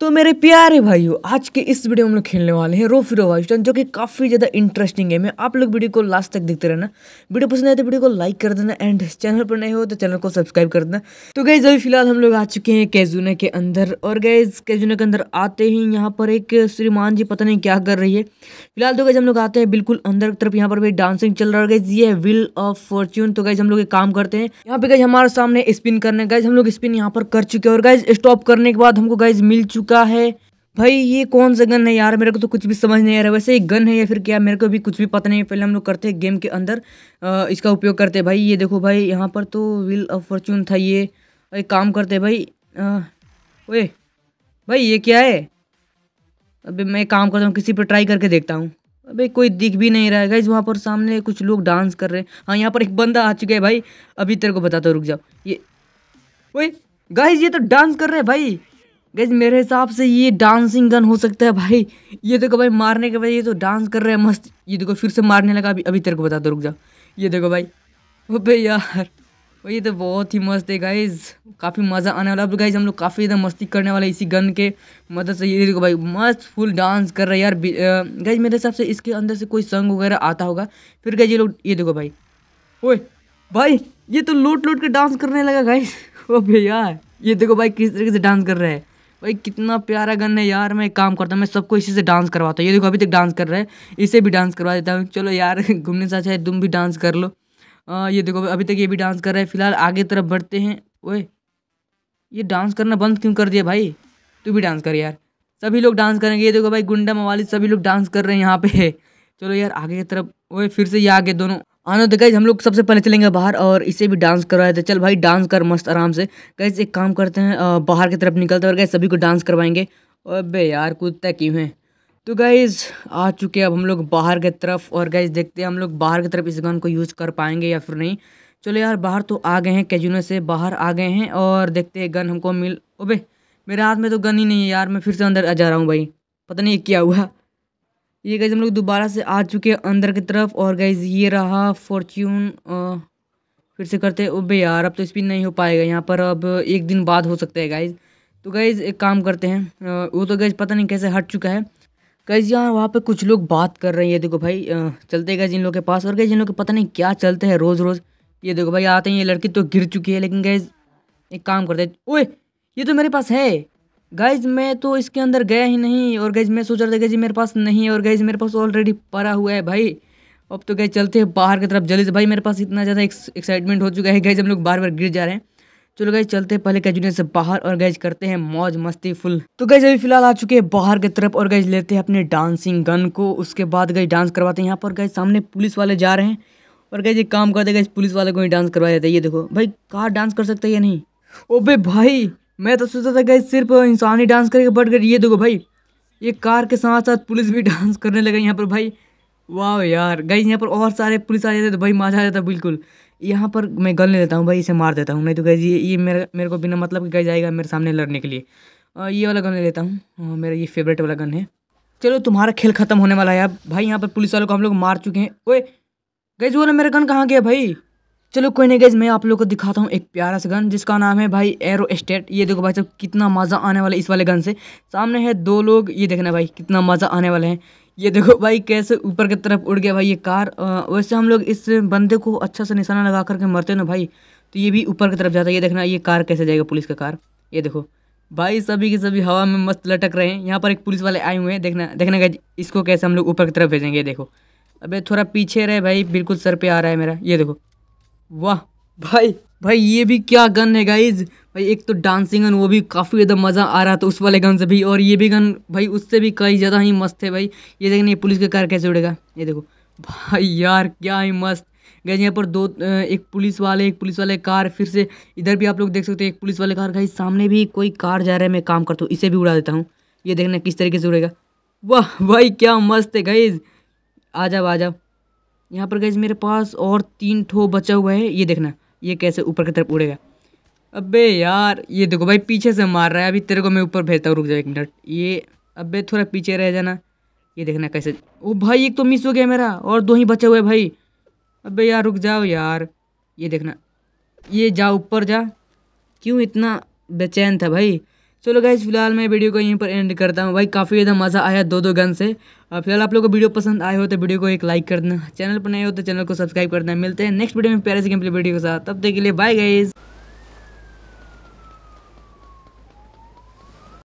तो मेरे प्यारे भाइयों आज के इस वीडियो में हम लोग खेलने वाले हैं रोफी फिर स्टन जो कि काफ़ी ज़्यादा इंटरेस्टिंग गेम है आप लोग वीडियो को लास्ट तक देखते रहना वीडियो पसंद आए तो वीडियो को लाइक कर देना एंड चैनल पर नए हो तो चैनल को सब्सक्राइब कर देना तो गैज़ अभी फिलहाल हम लोग आ चुके हैं कैजुने के अंदर और गैज़ कैजुने के अंदर आते ही यहाँ पर एक श्रीमान जी पता नहीं क्या कर रही है फिलहाल तो गैज़ हम लोग आते हैं बिल्कुल अंदर की तरफ यहाँ पर भी डांसिंग चल रहा है गैज़ ये विल ऑफ फॉर्च्यून तो गैज़ हम लोग एक काम करते हैं यहाँ पे गैज़ हमारे सामने स्पिन करने गैज़ हम लोग स्पिन यहाँ पर कर चुके हैं और गैज़ स्टॉप करने के बाद हमको गैज़ मिल चुके चुका है भाई ये कौन सा गन है यार मेरे को तो कुछ भी समझ नहीं आ रहा वैसे ये गन है या फिर क्या मेरे को भी कुछ भी पता नहीं पहले हम लोग करते हैं गेम के अंदर आ, इसका उपयोग करते हैं भाई ये देखो भाई यहाँ पर तो विल ऑफ फॉर्चून था ये एक काम करते भाई ओए भाई ये क्या है अबे मैं काम करता हूँ किसी पर ट्राई करके देखता हूँ अभी कोई दिख भी नहीं रहा है गाइज वहाँ पर सामने कुछ लोग डांस कर रहे हैं हाँ यहाँ पर एक बंदा आ चुका है भाई अभी तेरे को बताता हूँ रुक जाओ ये वही गाइज ये तो डांस कर रहे हैं भाई गैस मेरे हिसाब से ये डांसिंग गन हो सकता है भाई ये देखो भाई मारने के बाद ये तो डांस कर रहे हैं मस्त ये देखो फिर से मारने लगा अभी अभी तेरे को बता दो रुक जा ये देखो भाई अबे यार ये तो बहुत ही मस्त है गाइज काफ़ी मज़ा आने वाला अब गाइज तो हम लोग काफ़ी ज़्यादा मस्ती करने वाले इसी गन के मदद से ये देखो भाई मस्त फुल डांस कर रहे यार गाइज मेरे हिसाब से इसके अंदर से कोई संग वगैरह आता होगा फिर गए ये लोग ये देखो भाई ओए भाई ये तो लूट लूट के डांस करने लगा गाइज ओ भैया ये देखो भाई किस तरीके से डांस कर रहे हैं भाई कितना प्यारा गन है यार मैं काम करता हूँ मैं सबको इसी से डांस करवाता हूँ ये देखो अभी तक डांस कर रहा है इसे भी डांस करवा देता हूँ चलो यार घूमने से अच्छा है तुम भी डांस कर लो आ, ये देखो अभी तक ये भी डांस कर रहा है फिलहाल आगे तरफ बढ़ते हैं ओए ये डांस करना बंद क्यों कर दिया भाई तू भी डांस कर यार सभी लोग डांस करेंगे ये देखो भाई गुंडा मवाली सभी लोग डांस कर रहे हैं यहाँ पे चलो यार आगे की तरफ ओए फिर से ये आगे दोनों आना तो गैज हम लोग सबसे पहले चलेंगे बाहर और इसे भी डांस करवाए थे चल भाई डांस कर मस्त आराम से गैज एक काम करते हैं बाहर की तरफ निकलते हैं और गए सभी को डांस करवाएंगे और बे यार कुत्ता क्यों है तो गाइज़ आ चुके अब हम लोग बाहर की तरफ और गैज़ देखते हैं हम लोग बाहर की तरफ इस गन को यूज़ कर पाएंगे या फिर नहीं चलो यार बाहर तो आ गए हैं कैजुनो से बाहर आ गए हैं और देखते हैं गन हमको मिल ओबे मेरे हाथ में तो गन ही नहीं है यार मैं फिर से अंदर आ जा रहा हूँ भाई पता नहीं क्या हुआ ये गैज़ हम लोग दोबारा से आ चुके हैं अंदर की तरफ और गैज़ ये रहा फॉर्च्यून फिर से करते ओबे यार अब तो स्पिन नहीं हो पाएगा यहाँ पर अब एक दिन बाद हो सकता है गाइज़ तो गैज़ एक काम करते हैं वो तो गैज़ पता नहीं कैसे हट चुका है गैज़ यहाँ वहाँ पे कुछ लोग बात कर रहे हैं ये देखो भाई चलते गए जिन लोग के पास और गए जिन लोग के पता नहीं क्या चलते हैं रोज़ रोज़ ये देखो भाई आते हैं ये लड़की तो गिर चुकी है लेकिन गैज़ एक काम करते हैं ओए ये तो मेरे पास है गाइज मैं तो इसके अंदर गया ही नहीं और गाइज मैं सोच रहा था कि जी मेरे पास नहीं है और गाइज मेरे पास ऑलरेडी पड़ा हुआ है भाई अब तो गए चलते हैं बाहर की तरफ जल्दी से भाई मेरे पास इतना ज़्यादा एक्साइटमेंट हो चुका है गैज हम लोग बार बार गिर जा रहे हैं चलो गए चलते हैं पहले कैजुनियर से बाहर और गैज करते हैं मौज मस्ती फुल तो गैज अभी फिलहाल आ चुके हैं बाहर की तरफ और गैज लेते हैं अपने डांसिंग गन को उसके बाद गए डांस करवाते हैं यहाँ पर गए सामने पुलिस वाले जा रहे हैं और गैज एक काम करते गए पुलिस वाले को ही डांस करवा जाता है ये देखो भाई कहाँ डांस कर सकते हैं या नहीं ओबे भाई मैं तो सोचता था गई सिर्फ इंसान ही डांस करके बट गए ये देखो भाई ये कार के साथ साथ पुलिस भी डांस करने लगे यहाँ पर भाई वाह यार गई यहाँ पर और सारे पुलिस आ जाते तो भाई मजा आ जाता बिल्कुल यहाँ पर मैं गल नहीं देता हूँ भाई इसे मार देता हूँ नहीं तो गई ये ये मेरे मेरे को बिना मतलब गई जाएगा मेरे सामने लड़ने के लिए ये वाला गन ले लेता हूँ मेरा ये फेवरेट वाला गन है चलो तुम्हारा खेल खत्म होने वाला है भाई यहाँ पर पुलिस वालों को हम लोग मार चुके हैं ओए गई वो ना मेरा गन कहाँ गया भाई चलो कोई नहीं गैस मैं आप लोग को दिखाता हूँ एक प्यारा सा गन जिसका नाम है भाई एरो स्टेट ये देखो भाई साहब कितना मज़ा आने वाला है इस वाले गन से सामने है दो लोग ये देखना भाई कितना मज़ा आने वाले हैं ये देखो भाई कैसे ऊपर की तरफ उड़ गया भाई ये कार वैसे हम लोग इस बंदे को अच्छा सा निशाना लगा करके मरते ना भाई तो ये भी ऊपर की तरफ जाता है ये देखना ये कार कैसे जाएगा पुलिस का कार ये देखो भाई सभी के सभी हवा में मस्त लटक रहे हैं यहाँ पर एक पुलिस वाले आए हुए हैं देखना देखना का इसको कैसे हम लोग ऊपर की तरफ भेजेंगे ये देखो अबे थोड़ा पीछे रहे भाई बिल्कुल सर पे आ रहा है मेरा ये देखो वाह भाई भाई ये भी क्या गन है गाइज भाई एक तो डांसिंग गन वो भी काफ़ी ज़्यादा मज़ा आ रहा था उस वाले गन से भी और ये भी गन भाई उससे भी कई ज़्यादा ही मस्त है भाई ये देखने पुलिस का कार कैसे उड़ेगा ये देखो भाई यार क्या ही मस्त गाइज यहाँ पर दो एक पुलिस वाले एक पुलिस वाले कार फिर से इधर भी आप लोग देख सकते हैं एक पुलिस वाले कार गाइज सामने भी कोई कार जा रहा है मैं काम करता हूँ इसे भी उड़ा देता हूँ ये देखना किस तरीके से उड़ेगा वाह भाई क्या मस्त है गाइज आ जाओ आ जाओ यहाँ पर गई मेरे पास और तीन ठो बचा हुआ है ये देखना ये कैसे ऊपर की तरफ उड़ेगा अबे यार ये देखो भाई पीछे से मार रहा है अभी तेरे को मैं ऊपर भेजता हूँ रुक जाओ एक मिनट ये अबे थोड़ा पीछे रह जाना ये देखना कैसे ओ भाई एक तो मिस हो गया मेरा और दो ही बचे हुए भाई अबे यार रुक जाओ यार ये देखना ये जा ऊपर जा क्यों इतना बेचैन था भाई चलो गाइज फिलहाल मैं वीडियो को यहीं पर एंड करता हूँ भाई काफ़ी ज़्यादा मज़ा आया दो दो गन से और फिलहाल आप लोगों को वीडियो पसंद आए हो तो वीडियो को एक लाइक कर देना चैनल पर नए हो तो चैनल को सब्सक्राइब कर देना मिलते हैं नेक्स्ट वीडियो में प्यारे से गेम प्ले वीडियो के साथ तब तक के लिए बाय गाइज़